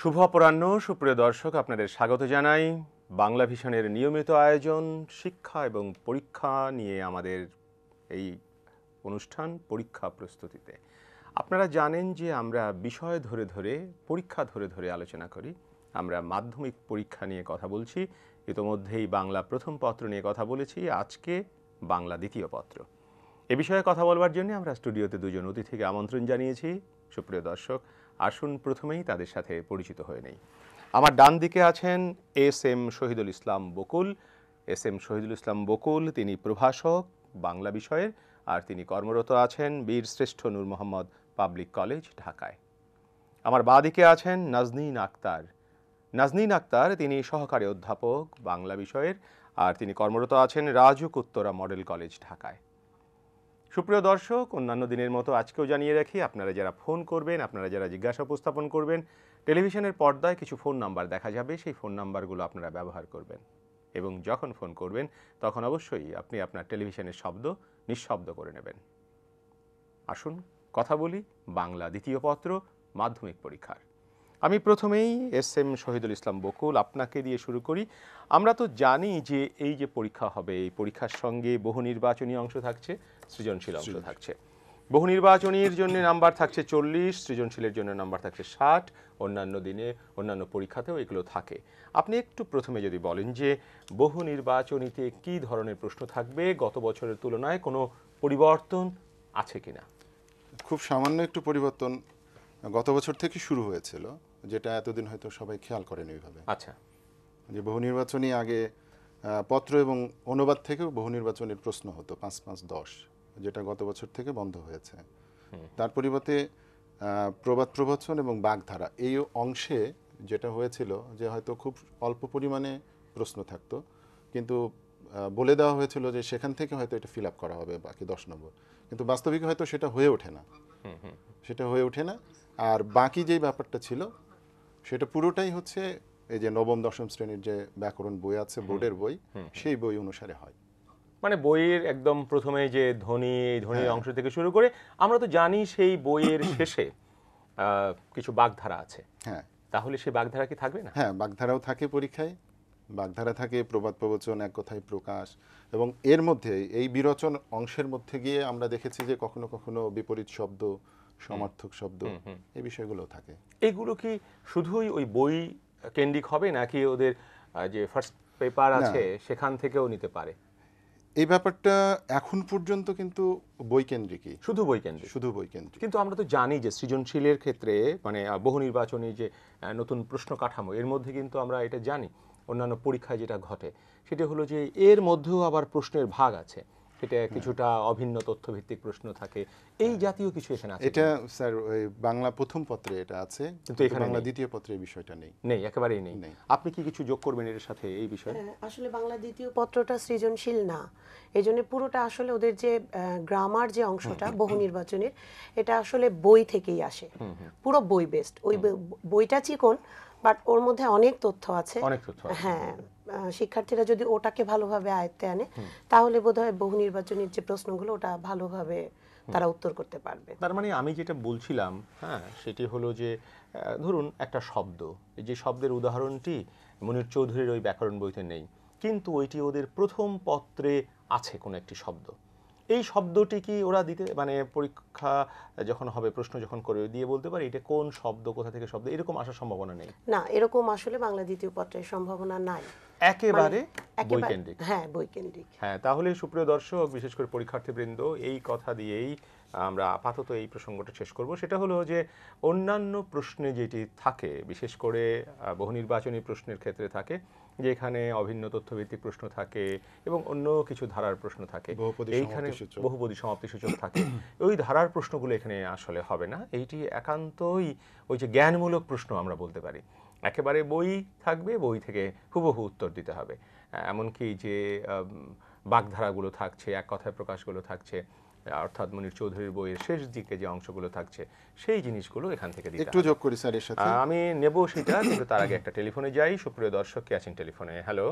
শুভ অপরাহ্ন সুপ্রিয় দর্শক আপনাদের স্বাগত জানাই বাংলা ভিশনের নিয়মিত আয়োজন শিক্ষা এবং পরীক্ষা নিয়ে আমাদের এই অনুষ্ঠান পরীক্ষা প্রস্তুতিতে আপনারা জানেন যে আমরা বিষয় ধরে ধরে পরীক্ষা ধরে ধরে আলোচনা করি আমরা মাধ্যমিক পরীক্ষা নিয়ে কথা বলছি ইতোমধ্যেই বাংলা প্রথম পত্র নিয়ে কথা বলেছি আজকে বাংলা দ্বিতীয় পত্র এ বিষয়ে কথা বলবার জন্য আমরা স্টুডিওতে দুজন অতিথিকে আমন্ত্রণ জানিয়েছি সুপ্রিয় দর্শক আসুন প্রথমেই তাদের সাথে পরিচিত হয়ে নেই আমার ডান দিকে আছেন S M Shahidul Islam Bakul S M Shahidul Islam Bakul তিনি প্রভাষক বাংলা বিষয়ের আর তিনি কর্মরত আছেন বীর শ্রেষ্ঠ নূর মোহাম্মদ পাবলিক কলেজ ঢাকায় আমার বাদিকে আছেন নাজনীন আক্তার নাজনীন আক্তার তিনি সহকারী অধ্যাপক বাংলা বিষয়ের আর তিনি কর্মরত আছেন রাজুক উত্তরা মডেল কলেজ ঢাকায় সুপ্রিয় দর্শক অন্যান্য দিনের মতো আজকেও জানিয়ে রাখি আপনারা যারা ফোন করবেন আপনারা যারা জিজ্ঞাসা উপস্থাপন করবেন টেলিভিশনের পর্দায় কিছু ফোন নাম্বার দেখা যাবে সেই ফোন নাম্বারগুলো আপনারা ব্যবহার করবেন এবং যখন ফোন করবেন তখন অবশ্যই আপনি আপনার টেলিভিশনের শব্দ নিঃশব্দ করে নেবেন আসুন কথা বলি বাংলা দ্বিতীয় পত্র মাধ্যমিক পরীক্ষার আমি প্রথমেই এস এম শহীদুল ইসলাম বকুল আপনাকে দিয়ে শুরু করি আমরা তো জানি যে এই যে পরীক্ষা হবে এই পরীক্ষার সঙ্গে বহু নির্বাচনী অংশ থাকছে সৃজনশীল অংশ থাকছে বহু নির্বাচনীর জন্য নাম্বার থাকছে চল্লিশ সৃজনশীলের জন্য নাম্বার থাকছে ষাট অন্যান্য দিনে অন্যান্য পরীক্ষাতেও এগুলো থাকে আপনি একটু প্রথমে যদি বলেন যে বহু নির্বাচনীতে কি ধরনের প্রশ্ন থাকবে গত বছরের তুলনায় কোনো পরিবর্তন আছে কিনা খুব সামান্য একটু পরিবর্তন গত বছর থেকে শুরু হয়েছিল যেটা এতদিন হয়তো সবাই খেয়াল করেন ওইভাবে আচ্ছা যে বহু নির্বাচনী আগে পত্র এবং অনুবাদ থেকেও বহু নির্বাচনের প্রশ্ন হতো পাঁচ পাঁচ দশ যেটা গত বছর থেকে বন্ধ হয়েছে তার পরিবর্তে প্রবাদ প্রবচন এবং বাগধারা এই অংশে যেটা হয়েছিল যে হয়তো খুব অল্প পরিমাণে প্রশ্ন থাকতো কিন্তু বলে দেওয়া হয়েছিল যে সেখান থেকে হয়তো এটা ফিল আপ করা হবে বাকি দশ নম্বর কিন্তু বাস্তবিক হয়তো সেটা হয়ে ওঠে না সেটা হয়ে ওঠে না আর বাকি যেই ব্যাপারটা ছিল সেটা পুরোটাই হচ্ছে এই যে নবম দশম শ্রেণীর যে ব্যাকরণ বই আছে বোর্ডের বই সেই বই অনুসারে হয় মানে বইয়ের একদম প্রথমে যে ধ্বনি এই ধ্বনির হ্যাঁ। অংশ থেকে শুরু করে আমরা তো জানি সেই বইয়ের শেষে কিছু বাগধারা আছে হ্যাঁ তাহলে সেই বাগধারা কি থাকবে না হ্যাঁ বাগধারাও থাকে পরীক্ষায় বাগধারা থাকে প্রবাদ প্রবচন এক কথায় প্রকাশ এবং এর মধ্যে এই বিরচন অংশের মধ্যে গিয়ে আমরা দেখেছি যে কখনো কখনো বিপরীত শব্দ সমার্থক শব্দ এই বিষয়গুলো থাকে এগুলো কি শুধুই ওই বই কেন্দ্রিক হবে নাকি ওদের যে ফার্স্ট পেপার আছে সেখান থেকেও নিতে পারে এই ব্যাপারটা এখন পর্যন্ত কিন্তু বইকেন্দ্রিকই শুধু বইকেন্দ্রিক শুধু বইকেন্দ্রিক কিন্তু আমরা তো জানি যে সৃজনশীলের ক্ষেত্রে মানে বহু নির্বাচনী যে নতুন প্রশ্ন কাঠামো এর মধ্যে কিন্তু আমরা এটা জানি অন্যান্য পরীক্ষায় যেটা ঘটে সেটা হলো যে এর মধ্যেও আবার প্রশ্নের ভাগ আছে সেটা হ্যাঁ। কিছুটা অভিন্ন তথ্যভিত্তিক প্রশ্ন থাকে এই হ্যাঁ। জাতীয় কিছু এখানে আছে এটা স্যার ওই বাংলা প্রথম পত্রে এটা আছে কিন্তু এখানে বাংলা দ্বিতীয় পত্রে এই বিষয়টা নেই নেই একেবারেই নেই আপনি কি কিছু যোগ করবেন এর সাথে এই বিষয়ে হ্যাঁ, আসলে বাংলা দ্বিতীয় পত্রটা সৃজনশীল না এই জন্য পুরোটা আসলে ওদের যে গ্রামার যে অংশটা বহু নির্বাচনের এটা আসলে বই থেকেই আসে পুরো বই বেস্ট ওই বইটা চিকন বাট ওর মধ্যে অনেক তথ্য আছে অনেক তথ্য হ্যাঁ শিক্ষার্থীরা যদি ওটাকে ভালোভাবে আয়ত্তে আনে তাহলে বোধহয় বহু নির্বাচনের যে প্রশ্নগুলো ওটা ভালোভাবে তারা উত্তর করতে পারবে তার মানে আমি যেটা বলছিলাম হ্যাঁ সেটি হলো যে ধরুন একটা শব্দ যে শব্দের উদাহরণটি মনির চৌধুরীর ওই ব্যাকরণ বইতে নেই কিন্তু ওইটি ওদের প্রথম পত্রে আছে কোনো একটি শব্দ এই শব্দটি কি ওরা দিতে মানে পরীক্ষা যখন হবে প্রশ্ন যখন করে দিয়ে বলতে পারে এটা কোন শব্দ কোথা থেকে শব্দ এরকম আসার সম্ভাবনা নেই না এরকম আসলে বাংলা দ্বিতীয় পত্রের সম্ভাবনা নাই একেবারে মানে বৈকেন্দ্রিক হ্যাঁ বৈকেন্দ্রিক হ্যাঁ তাহলে সুপ্রিয় দর্শক বিশেষ করে পরীক্ষার্থীবৃন্দ এই কথা দিয়েই আমরা আপাতত এই প্রসঙ্গটা শেষ করব সেটা হলো যে অন্যান্য প্রশ্নে যেটি থাকে বিশেষ করে বহুনির্বাচনী প্রশ্নের ক্ষেত্রে থাকে যে এখানে অভিন্ন তথ্যভিত্তিক প্রশ্ন থাকে এবং অন্য কিছু ধারার প্রশ্ন থাকে এইখানে বহুপদী সমাপ্তি সূচক থাকে ওই ধারার প্রশ্নগুলো এখানে আসলে হবে না এইটি একান্তই ওই যে জ্ঞানমূলক প্রশ্ন আমরা বলতে পারি একেবারে বই থাকবে বই থেকে হুবহু উত্তর দিতে হবে এমনকি যে বাগধারাগুলো থাকছে এক কথায় প্রকাশগুলো থাকছে অর্থাৎ মনির চৌধুরীর বইয়ের শেষ দিকে যে অংশগুলো থাকছে সেই জিনিসগুলো এখান থেকে দিতে একটু যোগ করি স্যার এর সাথে আমি নেব সেটা কিন্তু তার আগে একটা টেলিফোনে যাই সুপ্রিয় দর্শক কে আছেন টেলিফোনে হ্যালো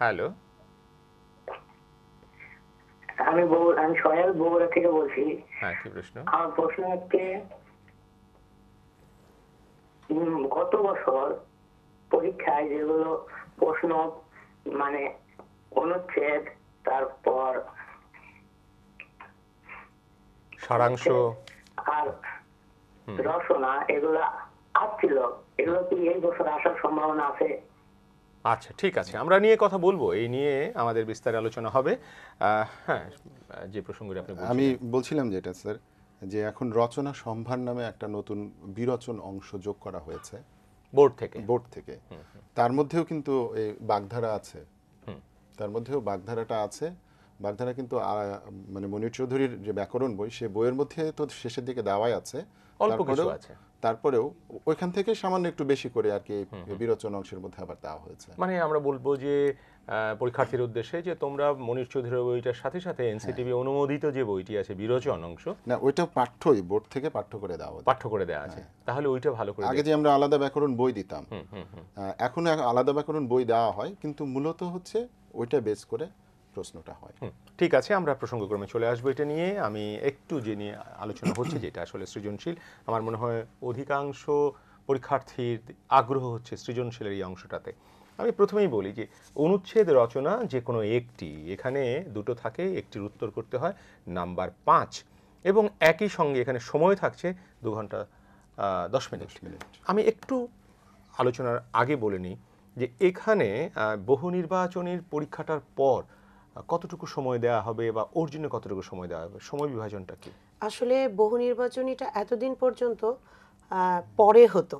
হ্যালো আমি বগুড়া আমি সয়াল বগুড়া থেকে বলছি হ্যাঁ কি প্রশ্ন আমার প্রশ্ন হচ্ছে গত বছর পরীক্ষায় যেগুলো প্রশ্ন মানে অনুচ্ছেদ তারপর সারাংশ আর রচনা এগুলো আসছিল এগুলো কি এই বছর আসার সম্ভাবনা আছে আচ্ছা ঠিক আছে আমরা নিয়ে কথা বলবো এই নিয়ে আমাদের বিস্তারে আলোচনা হবে হ্যাঁ যে প্রসঙ্গটি আপনি আমি বলছিলাম যেটা স্যার যে এখন রচনা সম্ভার নামে একটা নতুন বিরচন অংশ যোগ করা হয়েছে বোর্ড থেকে বোর্ড থেকে তার মধ্যেও কিন্তু বাগধারা আছে তার মধ্যেও বাগধারাটা আছে বাগধারা কিন্তু মানে মনির চৌধুরীর যে ব্যাকরণ বই সে বইয়ের মধ্যে তো শেষের দিকে দেওয়াই আছে অল্প কিছু আছে তারপরেও ওইখান থেকে সামান্য একটু বেশি করে আর কি বিরোচন অংশের মধ্যে আবার দেওয়া হয়েছে মানে আমরা বলবো যে পরীক্ষার্থীর উদ্দেশ্যে যে তোমরা মনির চৌধুরীর বইটার সাথে সাথে হ্যাঁ। এনসিটিভি অনুমোদিত যে বইটি আছে বিরোচন অংশ না ওইটা পাঠ্যই বোর্ড থেকে পাঠ্য করে দেওয়া পাঠ্য করে দেওয়া আছে হ্যাঁ। তাহলে ওইটা ভালো করে আগে যে আমরা আলাদা ব্যাকরণ বই দিতাম এখন আলাদা ব্যাকরণ বই দেওয়া হয় কিন্তু মূলত হচ্ছে ওইটা বেস করে প্রশ্নটা হয় ঠিক আছে আমরা প্রসঙ্গক্রমে চলে আসবো এটা নিয়ে আমি একটু যে নিয়ে আলোচনা হচ্ছে যেটা আসলে সৃজনশীল আমার মনে হয় অধিকাংশ পরীক্ষার্থীর আগ্রহ হচ্ছে সৃজনশীলের এই অংশটাতে আমি প্রথমেই বলি যে অনুচ্ছেদ রচনা যে কোনো একটি এখানে দুটো থাকে একটির উত্তর করতে হয় নাম্বার পাঁচ এবং একই সঙ্গে এখানে সময় থাকছে দু ঘন্টা দশ মিনিট আমি একটু আলোচনার আগে বলে নিই যে এখানে বহু নির্বাচনের পরীক্ষাটার পর কতটুকু সময় দেওয়া হবে বা ওর জন্য কতটুকু সময় দেওয়া হবে সময় বিভাজনটা কি আসলে বহু নির্বাচনীটা এতদিন পর্যন্ত পরে হতো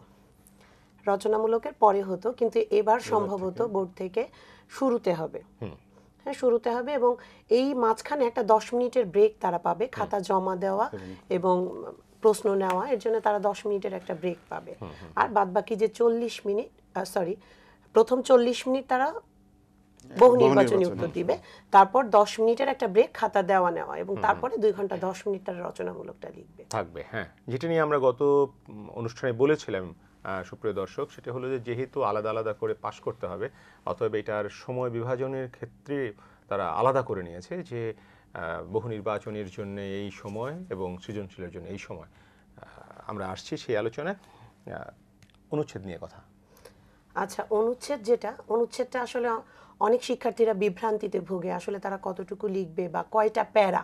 রচনামূলকের পরে হতো কিন্তু এবার সম্ভবত বোর্ড থেকে শুরুতে হবে হ্যাঁ শুরুতে হবে এবং এই মাঝখানে একটা দশ মিনিটের ব্রেক তারা পাবে খাতা জমা দেওয়া এবং প্রশ্ন নেওয়া এর জন্য তারা দশ মিনিটের একটা ব্রেক পাবে আর বাদ বাকি যে চল্লিশ মিনিট সরি প্রথম চল্লিশ মিনিট তারা বহু নির্বাচনী উত্তর দিবে তারপর দশ মিনিটের একটা ব্রেক খাতা দেওয়া নেওয়া এবং তারপরে দুই ঘন্টা দশ মিনিটের রচনামূলকটা লিখবে থাকবে হ্যাঁ যেটা নিয়ে আমরা গত অনুষ্ঠানে বলেছিলাম সুপ্রিয় দর্শক সেটা হলো যে যেহেতু আলাদা আলাদা করে পাশ করতে হবে অতএব এটার সময় বিভাজনের ক্ষেত্রে তারা আলাদা করে নিয়েছে যে বহু নির্বাচনের জন্য এই সময় এবং সৃজনশীলের জন্য এই সময় আমরা আসছি সেই আলোচনায় অনুচ্ছেদ নিয়ে কথা আচ্ছা অনুচ্ছেদ যেটা অনুচ্ছেদটা আসলে অনেক শিক্ষার্থীরা বিভ্রান্তিতে ভোগে আসলে তারা কতটুকু লিখবে বা কয়টা প্যারা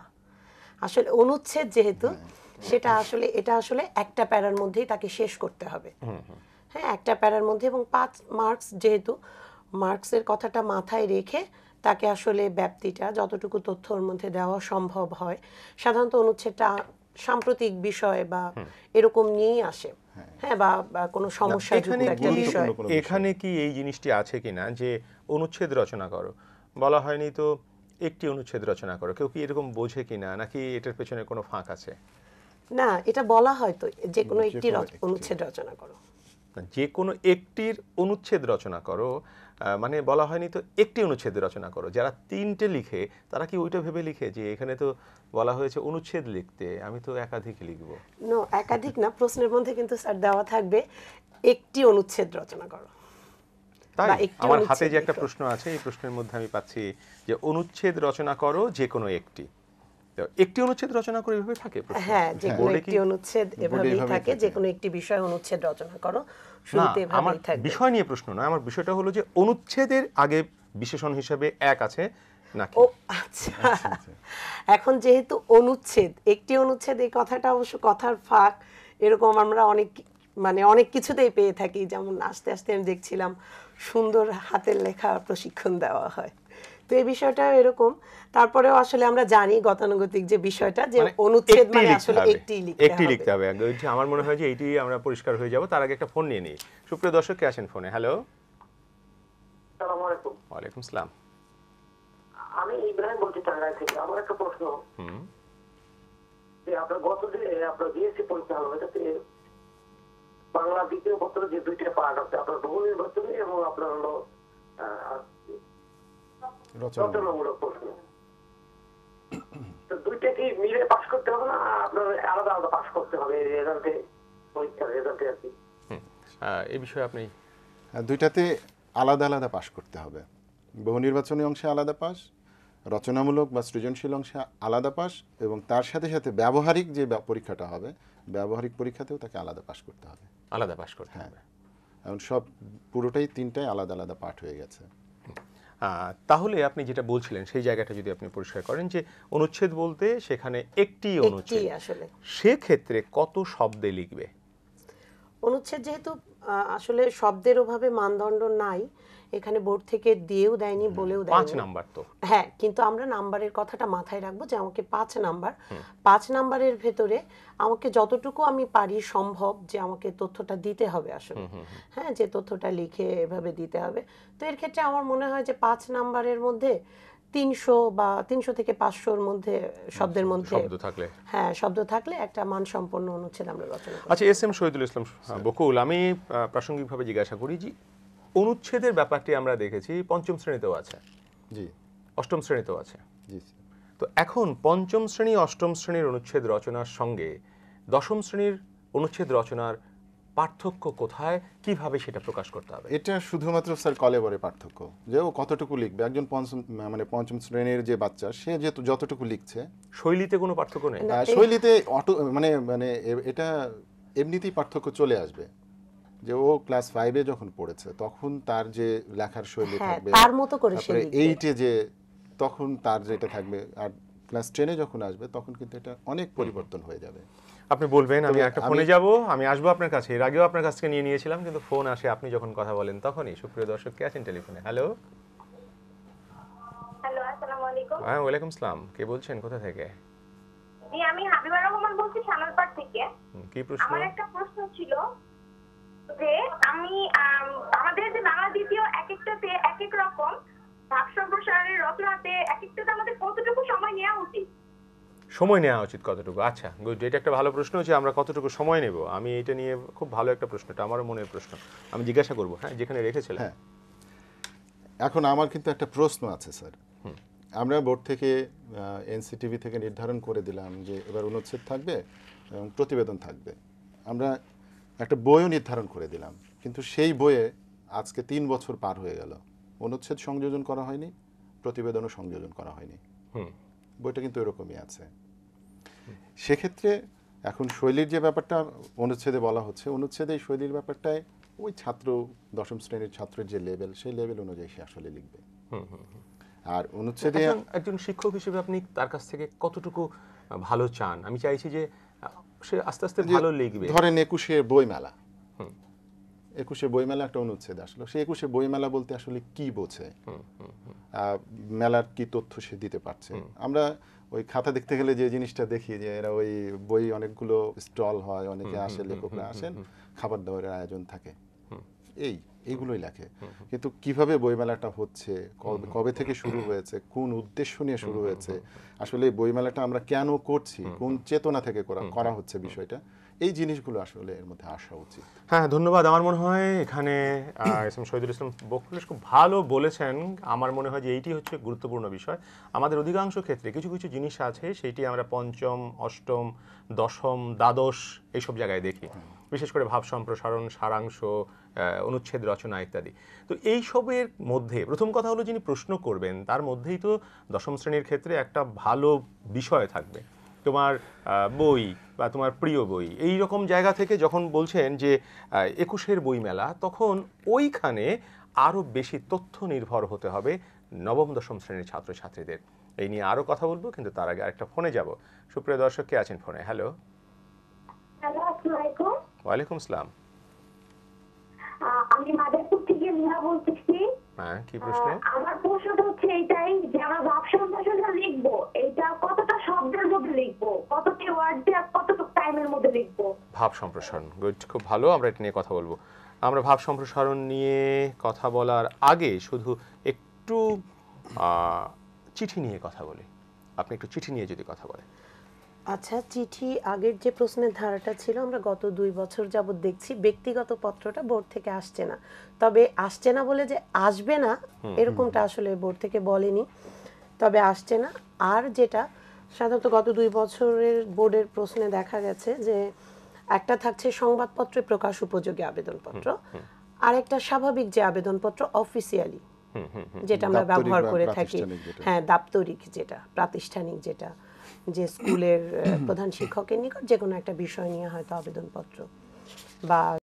আসলে অনুচ্ছেদ যেহেতু হ্যাঁ, হ্যাঁ। সেটা আসলে এটা আসলে একটা প্যারার মধ্যেই তাকে শেষ করতে হবে হ্যাঁ একটা প্যারার মধ্যে এবং পাঁচ মার্কস যেহেতু মার্কসের কথাটা মাথায় রেখে তাকে আসলে ব্যাপ্তিটা যতটুকু তথ্যর মধ্যে দেওয়া সম্ভব হয় সাধারণত অনুচ্ছেদটা সাম্প্রতিক বিষয় বা এরকম নিয়েই আসে হ্যাঁ, হ্যাঁ বা কোনো সমস্যা এখানে কি এই জিনিসটি আছে কিনা যে অনুচ্ছেদ রচনা করো বলা হয়নি তো একটি অনুচ্ছেদ রচনা করো কেউ কি এরকম বোঝে কি না নাকি এটার পেছনে কোনো ফাঁক আছে না এটা বলা হয় তো যে কোনো একটি অনুচ্ছেদ রচনা করো যে কোনো একটির অনুচ্ছেদ রচনা করো মানে বলা হয়নি তো একটি অনুচ্ছেদ রচনা করো যারা তিনটে লিখে তারা কি ওইটা ভেবে লিখে যে এখানে তো বলা হয়েছে অনুচ্ছেদ লিখতে আমি তো একাধিক লিখব না একাধিক না প্রশ্নের মধ্যে কিন্তু স্যার দেওয়া থাকবে একটি অনুচ্ছেদ রচনা করো আমার হাতে যে একটা প্রশ্ন আছে এই প্রশ্নের মধ্যে আমি পাচ্ছি যে অনুচ্ছেদ রচনা করো যে কোনো একটি একটি অনুচ্ছেদ রচনা করে এভাবে থাকে হ্যাঁ যে কোনো একটি অনুচ্ছেদ এভাবেই থাকে যে কোনো একটি বিষয় অনুচ্ছেদ রচনা করো শুরুতে এভাবেই থাকে বিষয় নিয়ে প্রশ্ন না আমার বিষয়টা হলো যে অনুচ্ছেদের আগে বিশেষণ হিসেবে এক আছে নাকি ও আচ্ছা।, আচ্ছা, আচ্ছা এখন যেহেতু অনুচ্ছেদ একটি অনুচ্ছেদ এই কথাটা অবশ্য কথার ফাঁক এরকম আমরা অনেক মানে অনেক কিছুতেই পেয়ে থাকি যেমন আস্তে আস্তে আমি দেখছিলাম সুন্দর হাতের লেখা প্রশিক্ষণ দেওয়া হয় তো এই বিষয়টা এরকম তারপরেও আসলে আমরা জানি গতানুগতিক যে বিষয়টা যে মানে অনুচ্ছেদ মানে আসলে একটি লিখতে হবে একটি লিখতে হবে যে আমার মনে হয় যে এইটি আমরা পরিষ্কার হয়ে যাব তার আগে একটা ফোন নিয়ে নিই সুপ্রিয় দর্শক কে আছেন ফোনে হ্যালো আসসালামু আলাইকুম ওয়া আলাইকুম সালাম আমি ইব্রাহিম বলতে চাই থেকে আমার একটা প্রশ্ন হুম যে আপনারা গত যে আপনারা বিএসসি পরীক্ষা হলো এটাতে বাংলা দ্বিতীয় পত্র যে দুইটা পার্ট আছে আপনার বহু নির্বাচনী এবং আপনার হলো রচনামূলক প্রশ্ন দুইটাকে মিলে পাশ করতে হবে না আপনার আলাদা আলাদা পাশ করতে হবে রেজাল্টে পরীক্ষার রেজাল্টে আর কি এই বিষয়ে আপনি দুইটাতে আলাদা আলাদা পাশ করতে হবে বহু নির্বাচনী অংশে আলাদা পাশ রচনামূলক বা সৃজনশীল অংশে আলাদা পাস এবং তার সাথে সাথে ব্যবহারিক যে পরীক্ষাটা হবে ব্যবহারিক পরীক্ষাতেও তাকে আলাদা পাস করতে হবে আলাদা পাস করতে হ্যাঁ। হবে এখন সব পুরোটাই তিনটাই আলাদা আলাদা পাঠ হয়ে গেছে তাহলে আপনি যেটা বলছিলেন সেই জায়গাটা যদি আপনি পরিষ্কার করেন যে অনুচ্ছেদ বলতে সেখানে একটি অনুচ্ছেদ আসলে সেক্ষেত্রে কত শব্দে লিখবে অনুচ্ছেদ যেহেতু আসলে শব্দের অভাবে মানদণ্ড নাই এখানে বোর্ড থেকে দিয়েও দেয়নি বলেও দেয় পাঁচ নাম্বার তো হ্যাঁ কিন্তু আমরা নাম্বারের কথাটা মাথায় রাখবো যে আমাকে পাঁচ নাম্বার পাঁচ নাম্বারের ভেতরে আমাকে যতটুকু আমি পারি সম্ভব যে আমাকে তথ্যটা দিতে হবে আসলে হ্যাঁ যে তথ্যটা লিখে এভাবে দিতে হবে তো এর ক্ষেত্রে আমার মনে হয় যে পাঁচ নাম্বারের মধ্যে তিনশো বা তিনশো থেকে পাঁচশোর মধ্যে শব্দের মধ্যে শব্দ থাকলে হ্যাঁ শব্দ থাকলে একটা মানসম্পন্ন অনুচ্ছেদ আমরা রচনা আচ্ছা এস এম শহীদুল ইসলাম বকুল আমি প্রাসঙ্গিকভাবে জিজ্ঞাসা করি যে অনুচ্ছেদের ব্যাপারটি আমরা দেখেছি পঞ্চম শ্রেণীতেও আছে জি অষ্টম শ্রেণীতেও আছে জি তো এখন পঞ্চম শ্রেণী অষ্টম শ্রেণীর অনুচ্ছেদ রচনার সঙ্গে দশম শ্রেণীর অনুচ্ছেদ রচনার পার্থক্য কোথায় কিভাবে সেটা প্রকাশ করতে হবে এটা শুধুমাত্র স্যার কলেবরে পার্থক্য যে ও কতটুকু লিখবে একজন পঞ্চম মানে পঞ্চম শ্রেণীর যে বাচ্চা সে যেহেতু যতটুকু লিখছে শৈলীতে কোনো পার্থক্য নেই হ্যাঁ, শৈলীতে অটো মানে মানে এটা এমনিতেই পার্থক্য চলে আসবে যে ও ক্লাস ফাইভে যখন পড়েছে তখন তার যে লেখার শৈলী হ্যাঁ, থাকবে তার মতো করে সে এইটে যে তখন তার যেটা থাকবে আর ক্লাস টেনে যখন আসবে তখন কিন্তু এটা অনেক পরিবর্তন হয়ে যাবে আপনি বলবেন আমি একটা ফোনে যাব আমি আসবো আপনার কাছে এর আগেও আপনার কাছ থেকে নিয়ে নিয়েছিলাম কিন্তু ফোন আসে আপনি যখন কথা বলেন তখনই সুপ্রিয় দর্শক কে আছেন টেলিফোনে হ্যালো হ্যাঁ ওয়ালাইকুম সালাম কে বলছেন কোথা থেকে আমি হাবিবা রহমান বলছি সানালপাড় থেকে কি প্রশ্ন আমার একটা প্রশ্ন ছিল যে আমি আমাদের যে নানা দ্বিতীয় এক একটাতে এক এক রকম ভাব সম্প্রসারণের রচনাতে এক একটাতে আমাদের কতটুকু সময় নেওয়া উচিত সময় নেওয়া উচিত কতটুকু আচ্ছা গুড এটা একটা ভালো প্রশ্ন হচ্ছে আমরা কতটুকু সময় নেব আমি এটা নিয়ে খুব ভালো একটা প্রশ্নটা আমারও মনের প্রশ্ন আমি জিজ্ঞাসা করবো হ্যাঁ যেখানে রেখেছিলাম হ্যাঁ এখন আমার কিন্তু একটা প্রশ্ন আছে স্যার আমরা বোর্ড থেকে এনসিটিভি থেকে নির্ধারণ করে দিলাম যে এবার অনুচ্ছেদ থাকবে এবং প্রতিবেদন থাকবে আমরা একটা বইও নির্ধারণ করে দিলাম কিন্তু সেই বইয়ে আজকে তিন বছর পার হয়ে গেল অনুচ্ছেদ সংযোজন করা হয়নি প্রতিবেদনও সংযোজন করা হয়নি বইটা কিন্তু এরকমই আছে সেক্ষেত্রে এখন শৈলীর যে ব্যাপারটা অনুচ্ছেদে বলা হচ্ছে অনুচ্ছেদে এই শৈলীর ব্যাপারটায় ওই ছাত্র দশম শ্রেণীর ছাত্রের যে লেভেল সেই লেভেল অনুযায়ী সে আসলে লিখবে আর অনুচ্ছেদে আচ্ছা, একজন শিক্ষক হিসেবে আপনি তার কাছ থেকে কতটুকু ভালো চান আমি চাইছি যে সে আস্তে আস্তে ভালো লিখবে ধরেন একুশে বইমেলা একুশে বইমেলা একটা অনুচ্ছেদ আসলো সে একুশে বইমেলা বলতে আসলে কি বোঝে মেলার কি তথ্য সে দিতে পারছে আমরা ওই খাতা দেখতে গেলে যে জিনিসটা দেখি যে এরা ওই বই অনেকগুলো স্টল হয় অনেকে আসে লেখকরা আসেন খাবার দাবারের আয়োজন থাকে এই এগুলোই লেখে কিন্তু কিভাবে বইমেলাটা হচ্ছে কবে থেকে শুরু হয়েছে কোন উদ্দেশ্য নিয়ে শুরু হয়েছে আসলে এই বইমেলাটা আমরা কেন করছি কোন চেতনা থেকে করা করা হচ্ছে বিষয়টা এই জিনিসগুলো আসলে এর মধ্যে আসা উচিত হ্যাঁ ধন্যবাদ আমার মনে হয় এখানে এস এম শহীদুল ইসলাম বকুলেশ খুব ভালো বলেছেন আমার মনে হয় যে এইটি হচ্ছে গুরুত্বপূর্ণ বিষয় আমাদের অধিকাংশ ক্ষেত্রে কিছু কিছু জিনিস আছে সেইটি আমরা পঞ্চম অষ্টম দশম দ্বাদশ এইসব জায়গায় দেখি বিশেষ করে ভাব সম্প্রসারণ সারাংশ অনুচ্ছেদ রচনা ইত্যাদি তো এই সবের মধ্যে প্রথম কথা হলো যিনি প্রশ্ন করবেন তার মধ্যেই তো দশম শ্রেণীর ক্ষেত্রে একটা ভালো বিষয় থাকবে তোমার বই বা তোমার প্রিয় বই এই রকম জায়গা থেকে যখন বলছেন যে একুশের বইমেলা তখন ওইখানে আরও বেশি তথ্য নির্ভর হতে হবে নবম দশম শ্রেণীর ছাত্রছাত্রীদের এই নিয়ে আরও কথা বলবো কিন্তু তার আগে আরেকটা ফোনে যাব সুপ্রিয় দর্শক কে আছেন ফোনে হ্যালো হ্যালো ওয়ালাইকুম আসসালাম আমি মাদারপুর থেকে মিনা বলতেছি হ্যাঁ কি প্রশ্ন আমার প্রশ্নটা হচ্ছে এইটাই যে আমরা ভাব সম্ভাষণটা লিখব এটা কতটা শব্দের মধ্যে লিখব কতটি ওয়ার্ড দিয়ে কতটুকু টাইমের মধ্যে লিখব ভাব সম্প্রসারণ গুড খুব ভালো আমরা এটা নিয়ে কথা বলবো আমরা ভাব সম্প্রসারণ নিয়ে কথা বলার আগে শুধু একটু চিঠি নিয়ে কথা বলি আপনি একটু চিঠি নিয়ে যদি কথা বলেন আচ্ছা চিঠি আগের যে প্রশ্নের ধারাটা ছিল আমরা গত দুই বছর যাবৎ দেখছি ব্যক্তিগত পত্রটা বোর্ড থেকে আসছে না তবে আসছে না বলে যে আসবে না এরকমটা আসলে বোর্ড থেকে বলেনি তবে আসছে না আর যেটা সাধারণত গত দুই বছরের বোর্ডের প্রশ্নে দেখা গেছে যে একটা থাকছে সংবাদপত্রে প্রকাশ উপযোগী আবেদনপত্র আর একটা স্বাভাবিক যে আবেদনপত্র অফিসিয়ালি যেটা আমরা ব্যবহার করে থাকি হ্যাঁ দাপ্তরিক যেটা প্রাতিষ্ঠানিক যেটা যে স্কুলের প্রধান শিক্ষকের নিকট যে কোনো একটা বিষয় নিয়ে হয়তো আবেদনপত্র বা